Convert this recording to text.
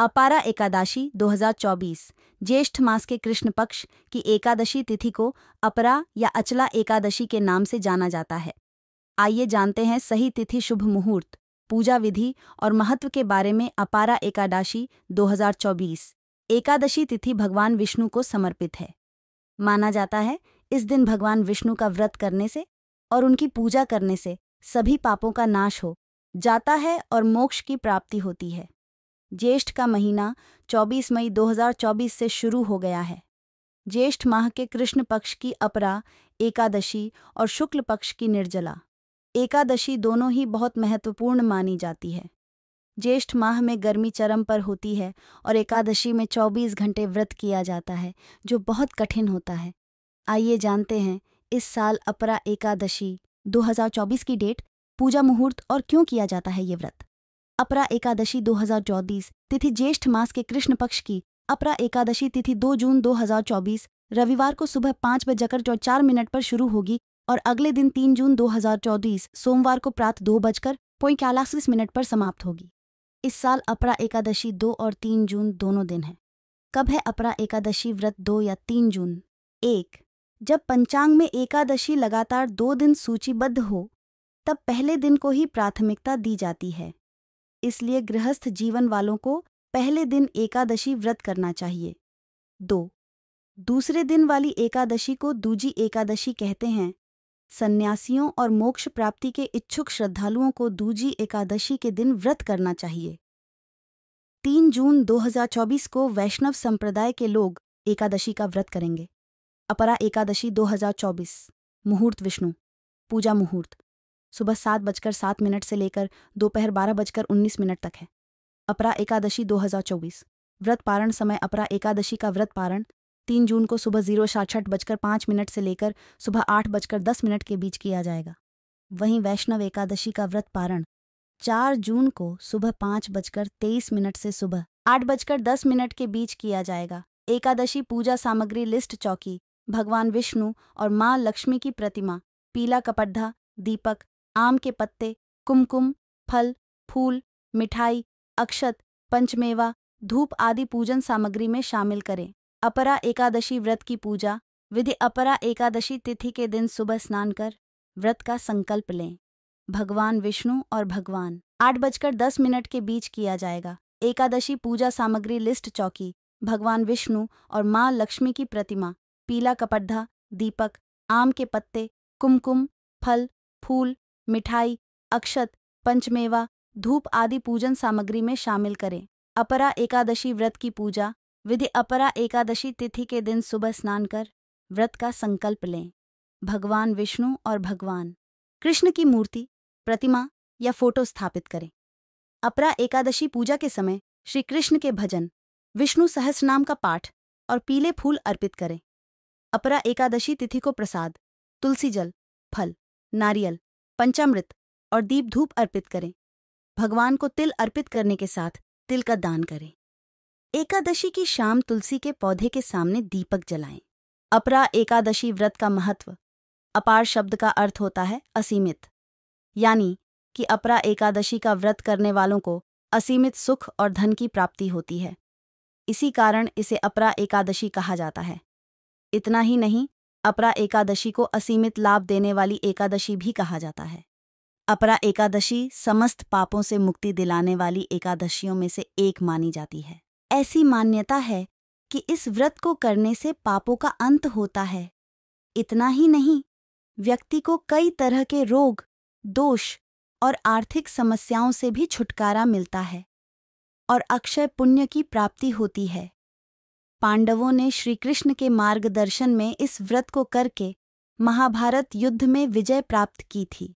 अपारा एकादशी 2024 ज्येष्ठ मास के कृष्ण पक्ष की एकादशी तिथि को अपरा या अचला एकादशी के नाम से जाना जाता है आइए जानते हैं सही तिथि शुभ मुहूर्त पूजा विधि और महत्व के बारे में अपारा एकादशी 2024 एकादशी तिथि भगवान विष्णु को समर्पित है माना जाता है इस दिन भगवान विष्णु का व्रत करने से और उनकी पूजा करने से सभी पापों का नाश हो जाता है और मोक्ष की प्राप्ति होती है ज्येष्ठ का महीना 24 मई 2024 से शुरू हो गया है ज्येष्ठ माह के कृष्ण पक्ष की अपरा एकादशी और शुक्ल पक्ष की निर्जला एकादशी दोनों ही बहुत महत्वपूर्ण मानी जाती है ज्येष्ठ माह में गर्मी चरम पर होती है और एकादशी में 24 घंटे व्रत किया जाता है जो बहुत कठिन होता है आइए जानते हैं इस साल अपरा एकादशी 2024 की डेट पूजा मुहूर्त और क्यों किया जाता है ये व्रत अपरा एकादशी 2024 तिथि ज्येष्ठ मास के कृष्ण पक्ष की अपरा एकादशी तिथि 2 जून 2024 रविवार को सुबह पाँच बजकर चार मिनट पर शुरू होगी और अगले दिन 3 जून 2024 सोमवार को प्रात दो बजकर पैंतालीस मिनट पर समाप्त होगी इस साल अपरा एकादशी दो और तीन जून दोनों दिन है कब है अपरा एकादशी व्रत दो या तीन जून एक जब पंचांग में एकादशी लगातार दो दिन सूचीबद्ध हो तब पहले दिन को ही प्राथमिकता दी जाती है इसलिए गृहस्थ जीवन वालों को पहले दिन एकादशी व्रत करना चाहिए दो दूसरे दिन वाली एकादशी को दूजी एकादशी कहते हैं सन्यासियों और मोक्ष प्राप्ति के इच्छुक श्रद्धालुओं को दूजी एकादशी के दिन व्रत करना चाहिए तीन जून 2024 को वैष्णव संप्रदाय के लोग एकादशी का व्रत करेंगे अपरा एकादशी 2024 मुहूर्त विष्णु पूजा मुहूर्त सुबह सात बजकर सात मिनट से लेकर दोपहर बारह बजकर उन्नीस मिनट तक है अपरा एकादशी 2024 व्रत पारण समय अपरा एकादशी का व्रत पारण तीन जून को सुबह जीरो साठसठ बजकर पाँच मिनट से लेकर सुबह आठ बजकर दस मिनट के बीच किया जाएगा वहीं वैष्णव एकादशी का व्रत पारण चार जून को सुबह पाँच बजकर तेईस मिनट से सुबह आठ बजकर दस मिनट के बीच किया जाएगा एकादशी पूजा सामग्री लिस्ट चौकी भगवान विष्णु और माँ लक्ष्मी की प्रतिमा पीला कपड्ढा दीपक आम के पत्ते कुमकुम फल फूल मिठाई अक्षत पंचमेवा धूप आदि पूजन सामग्री में शामिल करें अपरा एकादशी व्रत की पूजा विधि अपरा एकादशी तिथि के दिन सुबह स्नान कर व्रत का संकल्प लें भगवान विष्णु और भगवान आठ बजकर दस मिनट के बीच किया जाएगा एकादशी पूजा सामग्री लिस्ट चौकी भगवान विष्णु और माँ लक्ष्मी की प्रतिमा पीला कपड्ढा दीपक आम के पत्ते कुमकुम फल फूल मिठाई अक्षत पंचमेवा धूप आदि पूजन सामग्री में शामिल करें अपरा एकादशी व्रत की पूजा विधि अपरा एकादशी तिथि के दिन सुबह स्नान कर व्रत का संकल्प लें भगवान विष्णु और भगवान कृष्ण की मूर्ति प्रतिमा या फोटो स्थापित करें अपरा एकादशी पूजा के समय श्री कृष्ण के भजन विष्णु सहस्रनाम का पाठ और पीले फूल अर्पित करें अपरा एकादशी तिथि को प्रसाद तुलसी जल फल नारियल पंचामृत और दीप धूप अर्पित करें भगवान को तिल अर्पित करने के साथ तिल का दान करें एकादशी की शाम तुलसी के पौधे के सामने दीपक जलाएं अपरा एकादशी व्रत का महत्व अपार शब्द का अर्थ होता है असीमित यानी कि अपरा एकादशी का व्रत करने वालों को असीमित सुख और धन की प्राप्ति होती है इसी कारण इसे अपरा एकादशी कहा जाता है इतना ही नहीं अपरा एकादशी को असीमित लाभ देने वाली एकादशी भी कहा जाता है अपरा एकादशी समस्त पापों से मुक्ति दिलाने वाली एकादशियों में से एक मानी जाती है ऐसी मान्यता है कि इस व्रत को करने से पापों का अंत होता है इतना ही नहीं व्यक्ति को कई तरह के रोग दोष और आर्थिक समस्याओं से भी छुटकारा मिलता है और अक्षय पुण्य की प्राप्ति होती है पांडवों ने श्रीकृष्ण के मार्गदर्शन में इस व्रत को करके महाभारत युद्ध में विजय प्राप्त की थी